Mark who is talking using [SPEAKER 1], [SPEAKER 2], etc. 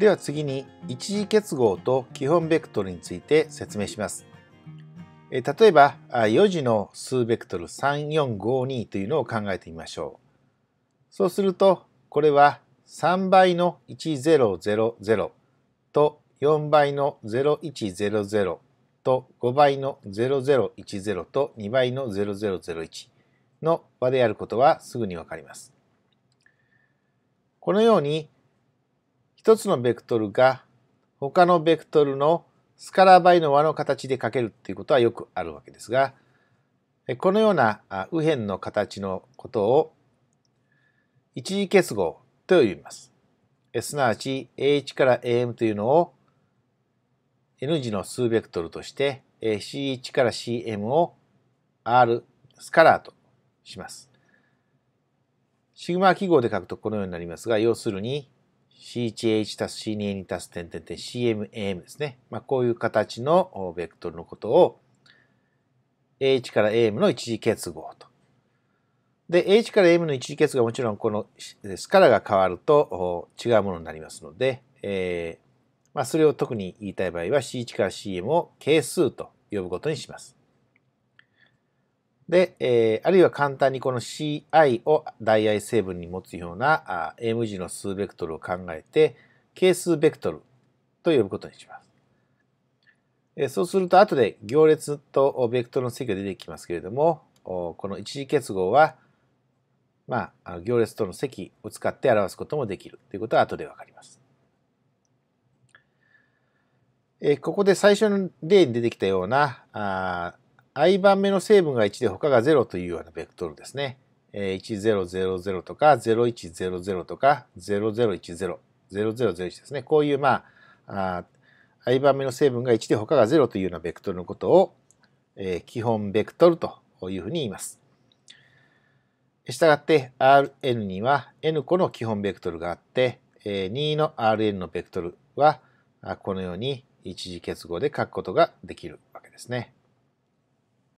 [SPEAKER 1] では次に一次結合と基本ベクトルについて説明します。例えば4次の数ベクトル3452というのを考えてみましょう。そうするとこれは3倍の1000と4倍の0100と5倍の0010と2倍の0001の和であることはすぐにわかります。このように1つのベクトルが他のベクトルのスカラー倍の和の形で書けるっていうことはよくあるわけですが、このような右辺の形のことを一次結合と呼びます。すなわち A1 から AM というのを N 字の数ベクトルとして C1 から CM を R スカラーとします。シグマ記号で書くとこのようになりますが、要するに C1H たす C2A にたす点点点 CMAM ですね。まあ、こういう形のベクトルのことを A1 から AM の一時結合と。で、H から M の一時結合はもちろんこのスカラが変わると違うものになりますので、えーまあ、それを特に言いたい場合は C1 から CM を係数と呼ぶことにします。で、えー、あるいは簡単にこの CI を代 I 成分に持つようなあ M 字の数ベクトルを考えて、係数ベクトルと呼ぶことにします。えー、そうすると、後で行列とベクトルの積が出てきますけれども、この一次結合は、まあ、行列との積を使って表すこともできるということは後でわかります。えー、ここで最初の例に出てきたような、あ i 番目の成分が1で他が0というようなベクトルですね。1000とか0100とか0010、0001ですね。こういう、まあ、i 番目の成分が1で他が0というようなベクトルのことを、えー、基本ベクトルというふうに言います。したがって Rn には n 個の基本ベクトルがあって、えー、2の Rn のベクトルはこのように一次結合で書くことができるわけですね。